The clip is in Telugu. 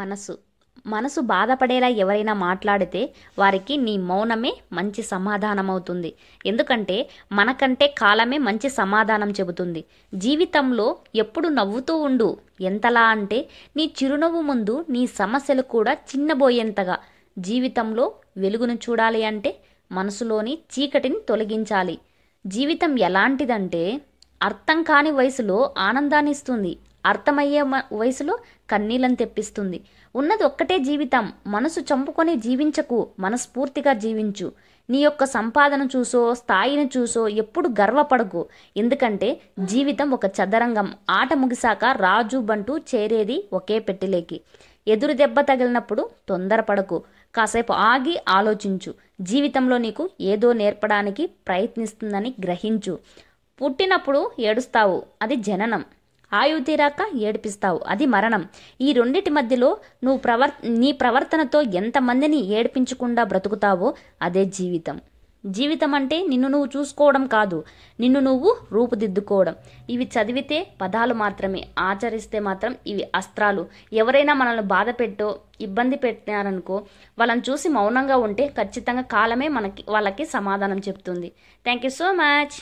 మనసు మనసు బాధపడేలా ఎవరైనా మాట్లాడితే వారికి నీ మౌనమే మంచి సమాధానం అవుతుంది ఎందుకంటే మనకంటే కాలమే మంచి సమాధానం చెబుతుంది జీవితంలో ఎప్పుడు నవ్వుతూ ఉండు ఎంతలా అంటే నీ చిరునవ్వు ముందు నీ సమస్యలు కూడా చిన్నబోయేంతగా జీవితంలో వెలుగును చూడాలి అంటే మనసులోని చీకటిని తొలగించాలి జీవితం ఎలాంటిదంటే అర్థం కాని వయసులో ఆనందాన్నిస్తుంది అర్థమయ్యే వయసులో కన్నీళ్ళని తెప్పిస్తుంది ఉన్నది ఒక్కటే జీవితం మనసు చంపుకొని జీవించకు మనస్ఫూర్తిగా జీవించు నీ యొక్క సంపాదన చూసో స్థాయిని చూసో ఎప్పుడు గర్వపడకు ఎందుకంటే జీవితం ఒక చదరంగం ఆట ముగిసాక రాజు బంటూ చేరేది ఒకే పెట్టిలేకి ఎదురు దెబ్బ తగిలినప్పుడు తొందరపడకు కాసేపు ఆగి ఆలోచించు జీవితంలో నీకు ఏదో నేర్పడానికి ప్రయత్నిస్తుందని గ్రహించు పుట్టినప్పుడు ఏడుస్తావు అది జననం ఆయుధి రాక ఏడిపిస్తావు అది మరణం ఈ రెండిటి మధ్యలో నువ్వు ప్రవర్ నీ ప్రవర్తనతో ఎంతమందిని ఏడిపించకుండా బ్రతుకుతావో అదే జీవితం జీవితం అంటే నిన్ను నువ్వు చూసుకోవడం కాదు నిన్ను నువ్వు రూపుదిద్దుకోవడం ఇవి చదివితే పదాలు మాత్రమే ఆచరిస్తే మాత్రం ఇవి అస్త్రాలు ఎవరైనా మనల్ని బాధ పెట్టో ఇబ్బంది పెట్టినారనుకో వాళ్ళని చూసి మౌనంగా ఉంటే ఖచ్చితంగా కాలమే మనకి వాళ్ళకి సమాధానం చెప్తుంది థ్యాంక్ యూ సో మచ్